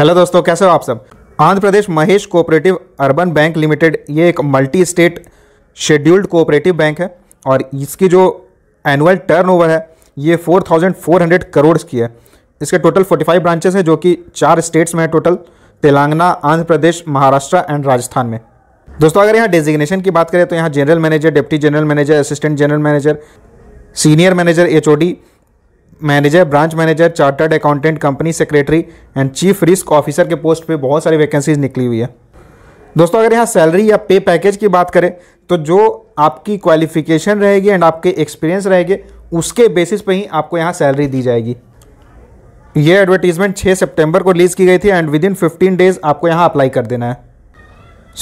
hello दोस्तों कैसे हो आप सब Andhra Pradesh Mahesh cooperative urban bank limited ये एक multi state scheduled cooperative bank है और इसकी जो एनुअल टर्नओवर है ये 4,400 करोड़ की है इसके टोटल 45 ब्रांचेस हैं जो कि चार स्टेट्स में है टोटल तेलंगाना आंध्र प्रदेश महाराष्ट्र एंड राजस्थान में दोस्तों अगर यहाँ डेजिग्नेशन की बात करें तो यहाँ general manager deputy general manager assistant general manager senior manager H manager branch manager chartered accountant company secretary and chief risk officer के पोस्ट पे बहुत सारी वैकेंसीज निकली हुई है दोस्तों अगर यहाँ सैलरी या पे पैकेज की बात करें तो जो आपकी क्वालिफिकेशन रहेगी एंड आपके एक्सपीरियंस रहेगी उसके बेसिस पर ही आपको यहाँ सैलरी दी जाएगी ये एडवर्टीज़मेंट 6 सितंबर को रिलीज़ की गई थी and within fifteen days आपको यहाँ अप्लाई कर देना है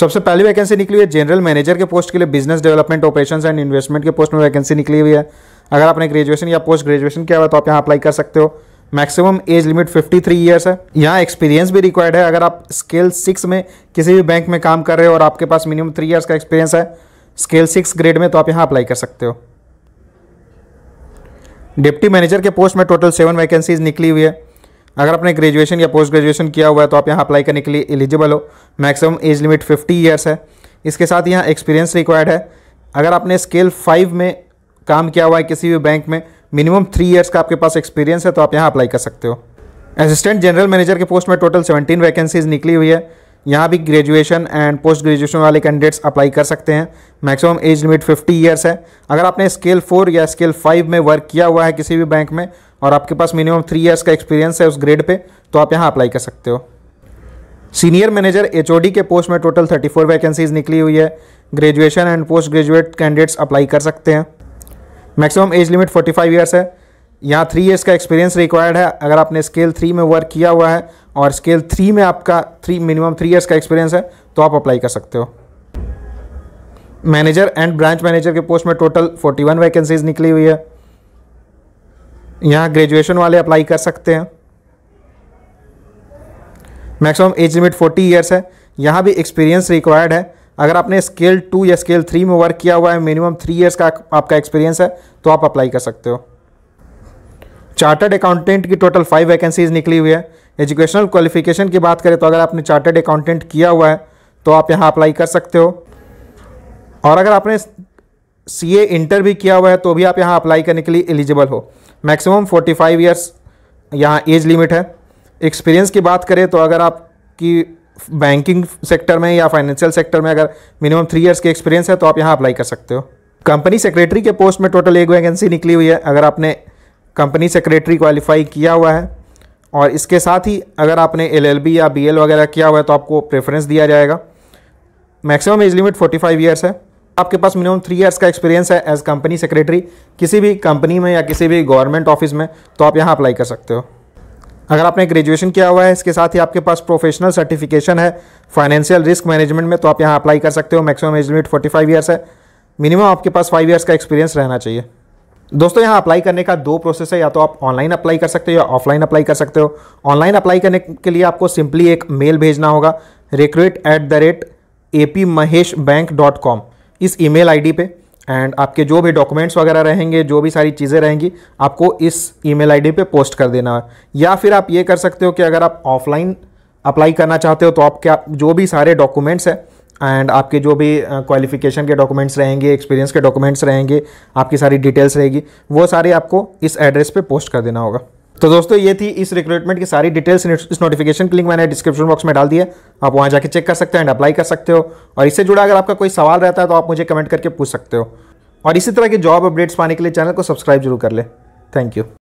सबसे पहली वैकेंसी निकली हुई है जनरल मैनेजर के पोस्ट के लिए business development operation and investment के पोस्ट में वैकेंसी निकली हुई है अगर आपने ग्रेजुएशन या पोस्ट ग्रेजुएशन किया हुआ तो आप यहाँ अप्लाई कर सकते हो maximum age limit 53 three years है यहाँ एक्सपीरियंस भी रिक्वायर्ड है अगर आप स्केल सिक्स में किसी भी बैंक में काम कर रहे हो और आपके पास मिनिमम थ्री ईयर्स का एक्सपीरियंस है स्केल सिक्स ग्रेड में तो आप यहाँ अप्लाई कर सकते हो डिप्टी मैनेजर के पोस्ट में टोटल सेवन वैकेंसीज निकली हुई है अगर आपने ग्रेजुएशन या पोस्ट ग्रेजुएशन किया हुआ है तो आप यहाँ अप्लाई करने के लिए एलिजिबल हो maximum age limit fifty years है इसके साथ यहाँ एक्सपीरियंस रिक्वायर्ड है अगर आपने स्केल फाइव में काम तो किया हुआ है किसी भी बैंक में मिनिमम थ्री ईयर्स का आपके पास एक्सपीरियंस है तो आप यहाँ अप्लाई कर सकते हो असिस्टेंट जनरल मैनेजर के पोस्ट में टोटल सेवेंटीन वैकेंसीज निकली हुई है यहाँ भी ग्रेजुएशन एंड पोस्ट ग्रेजुएशन वाले कैंडिडेट्स अप्लाई कर सकते हैं मैक्सिमम एज लिमिट 50 इयर्स है अगर आपने स्केल फोर या स्केल फाइव में वर्क किया हुआ है किसी भी बैंक में और आपके पास मिनिमम थ्री इयर्स का एक्सपीरियंस है उस ग्रेड पे तो आप यहाँ अप्लाई कर सकते हो सीनियर मैनेजर एच के पोस्ट में टोटल थर्टी वैकेंसीज निकली हुई है graduation and post graduate candidates apply कर सकते हैं मैक्सिमम एज लिमिट 45 ईयर्स है यहाँ थ्री ईयर्स का एक्सपीरियंस रिक्वायर्ड है अगर आपने स्केल थ्री में वर्क किया हुआ है और स्केल थ्री में आपका थ्री मिनिमम थ्री ईयर्स का एक्सपीरियंस है तो आप अप्लाई कर सकते हो मैनेजर एंड ब्रांच मैनेजर के पोस्ट में टोटल 41 वैकेंसीज निकली हुई है यहाँ ग्रेजुएशन वाले अप्लाई कर सकते हैं मैक्सिमम एज लिमिट 40 इयर्स है यहाँ भी एक्सपीरियंस रिक्वायर्ड है अगर आपने स्केल टू या स्केल थ्री में वर्क किया हुआ है मिनिमम थ्री ईयर्स का आपका एक्सपीरियंस है तो आप अप्लाई कर सकते हो चार्टर्ड अकाउंटेंट की टोटल फाइव वैकेंसीज निकली हुई है एजुकेशनल क्वालिफिकेशन की बात करें तो अगर आपने चार्टर्ड अकाउंटेंट किया हुआ है तो आप यहाँ अप्लाई कर सकते हो और अगर आपने सी ए इंटर भी किया हुआ है तो भी आप यहाँ अप्लाई करने के लिए एलिजिबल हो मैक्सिमम 45 फाइव ईयर्स यहाँ एज लिमिट है एक्सपीरियंस की बात करें तो अगर आपकी बैंकिंग सेक्टर में या फाइनेंशियल सेक्टर में अगर मिनिमम थ्री ईयर्स के एक्सपीरियंस है तो आप यहाँ अप्लाई कर सकते हो कंपनी सेक्रेटरी के पोस्ट में टोटल एक वैकेंसी निकली हुई है अगर आपने कंपनी सेक्रेटरी क्वालिफाई किया हुआ है और इसके साथ ही अगर आपने एलएलबी या बीएल वगैरह किया हुआ है तो आपको प्रेफरेंस दिया जाएगा maximum age limit 45 five years है आपके पास मिनिमम थ्री इयर्स का एक्सपीरियंस है एज कंपनी सेक्रेटरी किसी भी कंपनी में या किसी भी गवर्नमेंट ऑफिस में तो आप यहाँ अप्लाई कर सकते हो अगर आपने ग्रेजुएशन किया हुआ है इसके साथ ही आपके पास प्रोफेशनल सर्टिफिकेशन है फाइनेंशियल रिस्क मैनेजमेंट में तो आप यहाँ अप्लाई कर सकते हो maximum age limit forty five years है मिनिमम आपके पास फाइव ईयर्स का एक्सपीरियंस रहना चाहिए दोस्तों यहाँ अप्लाई करने का दो प्रोसेस है या तो आप ऑनलाइन अप्लाई कर सकते हो या ऑफलाइन अप्लाई कर सकते हो ऑनलाइन अप्लाई करने के लिए आपको सिंपली एक मेल भेजना होगा recruit at the rate A P Mahesh bank dot com इस ईमेल डी पे एंड आपके जो भी डॉक्यूमेंट्स वगैरह रहेंगे जो भी सारी चीज़ें रहेंगी आपको इस आई डी पर पोस्ट कर देना है या फिर आप ये कर सकते हो कि अगर आप ऑफलाइन अप्लाई करना चाहते हो तो आपके आप जो भी सारे डॉक्यूमेंट्स हैं एंड आपके जो भी क्वालिफिकेशन के डॉक्यूमेंट्स रहेंगे एक्सपीरियंस के डॉक्यूमेंट्स रहेंगे आपकी सारी डिटेल्स रहेगी वो सारे आपको इस एड्रेस पे पोस्ट कर देना होगा तो दोस्तों ये थी इस रिक्रूटमेंट की सारी डिटेल्स इस नोटिफिकेशन की लिंक मैंने डिस्क्रिप्शन बॉक्स में डाल दिया आप वहाँ जाके चेक कर सकते हो एंड अप्लाई कर सकते हो और इससे जुड़ा अगर आपका कोई सवाल रहता है तो आप मुझे कमेंट करके पूछ सकते हो और इसी तरह के जॉब अपडेट्स पाने के लिए चैनल को सब्सक्राइब जरूर कर ले थैंक यू